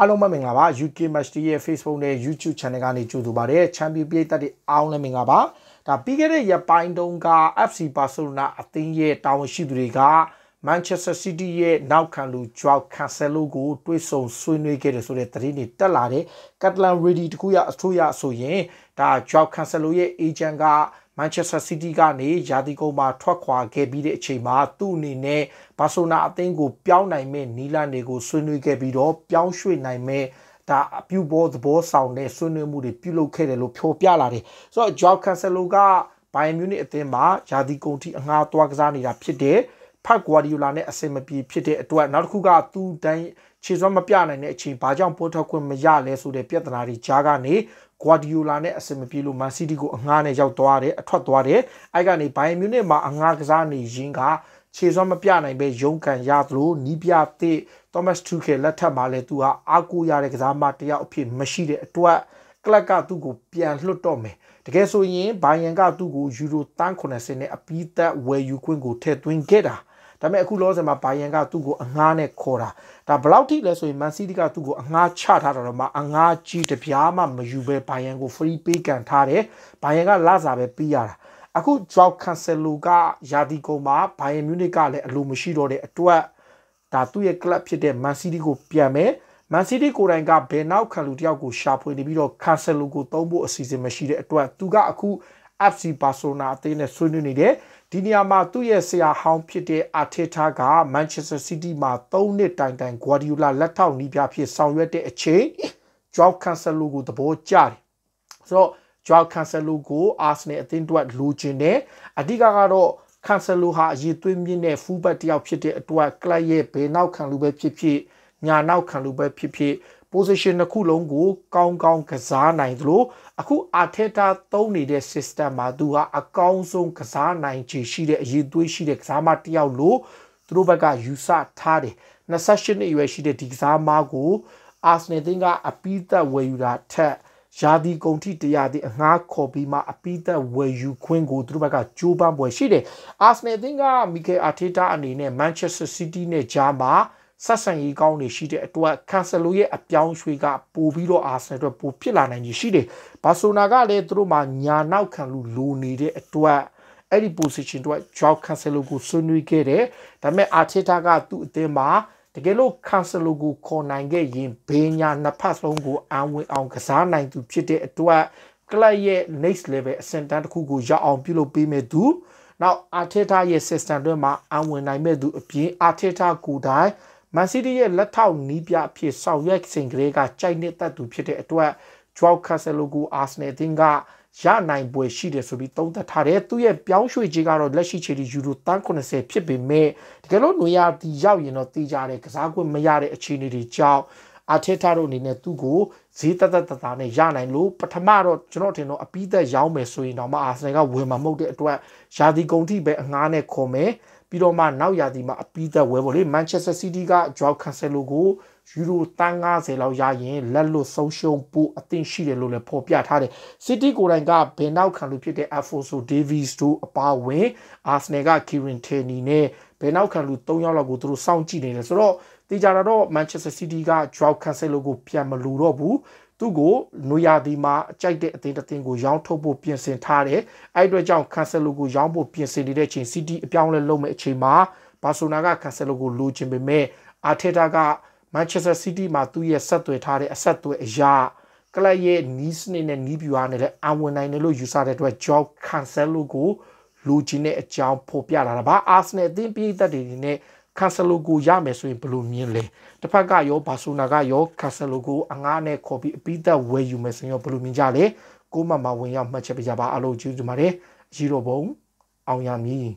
အားလုံးပဲမင်္ဂလာပါ UK Match Day ရဲ့ Facebook နဲ့ YouTube Channel ကနေကြိုဆိုပါရစေ။ Champion ပြည်သက်တွေအားလုံးလည်းမင်္ဂလာပါ။ဒါပြီးခဲ့တဲ့ရက်ပိုင်းတုန်းက FC Barcelona အသင်းရဲ့တာဝန်ရှိသူတွေက Manchester City ရဲ့နောက်ခံလူ Joao Cancelo ကို တွေးဆုံဆွေးနွေးခဲ့တယ်ဆိုတဲ့သတင်းတွေတက်လာတယ်။ Catalan Radio တကူရအထူးရဆိုရင်ဒါ Joao Cancelo ရဲ့ agent ကမန်ချက်စတာစီးတီးကနေယာတီကုန်းမှာထွက်ခွာခဲ့ပြီးတဲ့အချိန်မှာသူ့အနေနဲ့ဘာဆိုနာအသင်းကိုပြောင်းနိုင်မဲ့နီလာနေကိုဆွေးနွေးခဲ့ပြီးတော့ပြောင်းရွှေ့နိုင်မဲ့ဒါအပြူဘောသဘောဆောင်တဲ့ဆွေးနွေးမှုတွေပြုလုပ်ခဲ့တယ်လို့ပြောပြလာတယ်ဆိုတော့ဂျောက်ကန်ဆယ်လိုကဘိုင်မြူနစ်အသင်းမှာယာတီကုန်းထိအငှားသွားကစားနေတာဖြစ်တယ်ဖတ်ဂွာဒီယိုလာနဲ့အဆင်မပြေဖြစ်တဲ့အတွက်နောက်တစ်ခုကသူတန်းခြေစွမ်းမပြနိုင်တဲ့အချိန်ဘာကြောင့်ပို့ထွက်ခွင့်မရလဲဆိုတဲ့ပြဿနာတွေကြားကနေဂွာဒီယိုလာနဲ့အဆင်မပြေလို့မန်စီးတီးကိုအငှားနဲ့ရောက်သွားတယ်အထွက်သွားတယ်အဲ့ကနေဘိုင်ယန်မြူနစ်မှာအငှားကစားနေရင်းကခြေစွမ်းမပြနိုင်ပဲရုန်းကန်ရသလိုနီးပြတဲ့သောမတ်ထူခဲလက်ထက်မှာလည်းသူဟာအားကိုးရတဲ့ကစားမတယောက်အဖြစ်မရှိတဲ့အတွက်ကလပ်ကသူ့ကိုပြန်လွတ်တော့မယ်တကယ်ဆိုရင်ဘိုင်ယန်ကသူ့ကိုယူရိုတန်း80နဲ့အပီးသက်ဝယ်ယူခွင့်ကိုထည့်သွင်းခဲ့တာဒါပေမဲ့အခုလောဆယ်မှာဘိုင်ယန်ကသူ့ကိုအငှားနဲ့ခေါ်တာဒါဘယ်လောက်ထိလဲဆိုရင်မန်စီးတီးကသူ့ကိုအငှားချထားတာတော့မှအငှားကြီးတပြားမှမယူပဲဘိုင်ယန်ကို free pay ကန်ထားတယ်ဘိုင်ယန်ကလစာပဲပြီးရတာအခု Joao Cancelo ကယာတီကုံမှာ Bayern Munich ကလည်းအလိုမရှိတော့တဲ့အတွက်ဒါသူ့ရဲ့ club ဖြစ်တဲ့ Man City ကိုပြန်မယ် Man City ကိုယ်တိုင်ကဘယ်နောက်ခံလူတယောက်ကိုရှာဖွေနေပြီးတော့ Cancelo ကိုသုံးဖို့အစီအစဉ်မရှိတဲ့အတွက်သူကအခု FC Barcelona အသင်းနဲ့ဆွေးနွေးနေတယ်ဒီနေရာမှာသူ့ရဲ့ဆရာဟောင်းဖြစ်တဲ့အာထေတာက Manchester City မှာ၃နှစ်တိုင်တိုင် Guardiola လက်ထောက်နီးပြဖြစ်ဆောင်ရွက်တဲ့အချိန် Joao Cancelo ကိုသဘောကျတယ်။ဆိုတော့ Joao Cancelo ကို Arsenal အသင်းအတွက်လိုချင်တယ်။အဓိကကတော့ Cancelo ဟာအရေးသွေးမြင့်တဲ့ fullback တယောက်ဖြစ်တဲ့အတွက် club ရဲ့ဘယ်နောက်ခံလူပဲဖြစ်ဖြစ်ညာနောက်ခံလူပဲဖြစ်ဖြစ် position တစ်ခုလုံးကို ကောင်းကောင်းကစားနိုင်သလို အခု Arteta သုံးနေတဲ့ system မှာသူဟာအကောင်းဆုံးကစားနိုင်ခြေရှိတဲ့အရေးသွေးရှိတဲ့ကစားမတစ်ယောက်လို့သူတို့ဘက်ကယူဆထားတယ်28နှစ်အရွယ်ရှိတဲ့ဒီကစားမကို Arsenal တင်းကအပိသက်ဝယ်ယူတာထက်ရာသီကုန်ထိတရားဒီအငှားခေါ်ပြီးမှအပိသက်ဝယ်ယူခွင့်ကိုသူတို့ဘက်ကကြိုးပမ်းပွဲရှိတယ်။ Arsenal အသင်းက Mikel Arteta အနေနဲ့ Manchester City နဲ့ကြားမှာဆက်ဆံရေးကောင်းတွေရှိတဲ့အတွက်ကန်ဆယ်လိုရဲ့အပြောင်းရွှေ့ကပိုပြီးတော့အာဆင်အတွက်ပိုဖြစ်လာနိုင်ကြီးရှိတယ်။ဘာဆိုနာကလည်းသူတို့မှာညာနောက်ခံလူလိုနေတဲ့အတွက်အဲ့ဒီ position တော့ Joao Cancelo ကိုဆွနွေးခဲ့တယ်။ဒါပေမဲ့ Arteta ကသူ့အသင်းမှာတကယ်လို့ Cancelo ကိုခေါ်နိုင်ခဲ့ရင်ဘေးညာနှစ်ဖက်လုံးကိုအဝင်အောင်ကစားနိုင်သူဖြစ်တဲ့အတွက်ကလပ်ရဲ့ next level အဆင့်တန်းတစ်ခုကိုရောက်အောင်ပြုလုပ်ပေးမယ်သူနောက် Arteta ရဲ့ system တွေမှာအဝင်နိုင်မဲ့သူအပြင် Arteta ကိုယ်တိုင်မန်စီးတီးရဲ့လက်ထောက်နီးပြအဖြစ်ဆောင်ရွက်စဉ်ကလေးကကြိုက်နှစ်သက်သူ ဖြစ်တဲ့အတွက်ဂျောက်ကက်ဆယ်လိုကိုအာဆင်နယ်အသင်းကရနိုင်ပွဲရှိတယ်ဆိုပြီးသုံးသပ်ထားတယ်သူရဲ့ပြောင်းရွှေ့ခြင်းကတော့လက်ရှိချိန်ဒီယူရိုတန်း80ဖြစ်ပေမဲ့တကယ်လို့နွေရာသီရောက်ရင်တော့တည်ကြတယ်ကစားကွင်းမရတဲ့အခြေအနေတွေကြောင့်အာထေတာတို့အနေနဲ့သူ့ကိုဈေးတက်တက်တတာနဲ့ရနိုင်လို့ပထမတော့ကျွန်တော်ထင်တော့အပိသက်ရောင်းမယ်ဆိုရင်တော့မအာဆင်ကဝင်မှာမဟုတ်တဲ့အတွက်ယာတီကုံထိပဲအငားနဲ့ခေါ်မယ်။ပြီးတော့မှနောက်ရာသီမှာအပီးသက်ဝဲပေါ့လေ Manchester City က Joao Cancelo ကိုယူရိုတန်း90လောက်ရရင်လက်လွတ်ဆုံးရှုံးဖို့အသင့်ရှိတယ်လို့လည်းဖော်ပြထားတယ်။ City ကိုယ်တိုင်ကဘယ်နောက်ခံလို့ဖြစ်တဲ့ Alphonso Davies တို့အပါအဝင် Arsenal က Kieran Tierney နဲ့ဘယ်နောက်ခံလူ၃ယောက်လောက်ကိုသူတို့စောင့်ကြည့်နေတယ်ဆိုတော့တေချာတော့ Manchester City က Joao Cancelo ကိုပြန်မလို့တော့ဘူးသူ့ကိုနွေရာသီမှာအကြိုက်တဲ့အသင်းတစ်သင်းကိုရောင်းထုတ်ဖို့ပြင်ဆင်ထားတယ်အဲ့အတွက်ကြောင့် Cancelo ကိုရောင်းဖို့ပြင်ဆင်နေတဲ့အချိန် City အပြောင်းလဲလုပ်မဲ့အချိန်မှာ Barcelona က Cancelo ကိုလိုချင်ပေမဲ့ Arteta က Manchester City မှာသူ့ရဲ့ဆက်သွယ်ထားတဲ့အဆက်သွယ်အရာကလပ်ရဲ့နီးစနစ်နဲ့နီးပြူအားနဲ့လည်းအဝင်နိုင်တယ်လို့ယူဆတဲ့အတွက် Joe Cancelo ကိုလိုချင်တဲ့အကြောင်းဖော်ပြလာတာပါ Arsenal အသင်းပြည်သက်တွေနဲ့ကန်ဆယ်လိုကိုရမယ်ဆိုရင်ဘယ်လိုမြင်လဲတစ်ဖက်ကရောဘာဆိုနာကရောကန်ဆယ်လိုကိုအငားနဲ့ခေါ်ပြီးအပိသက်ဝယ်ယူမယ်ဆိုရင်ရောဘယ်လိုမြင်ကြလဲကိုမမဝင်ရောက်မှတ်ချက်ပြကြပါအလို့ကျေးဇူးတင်ပါတယ်အရှိတော်ဘုံအောင်ရမည်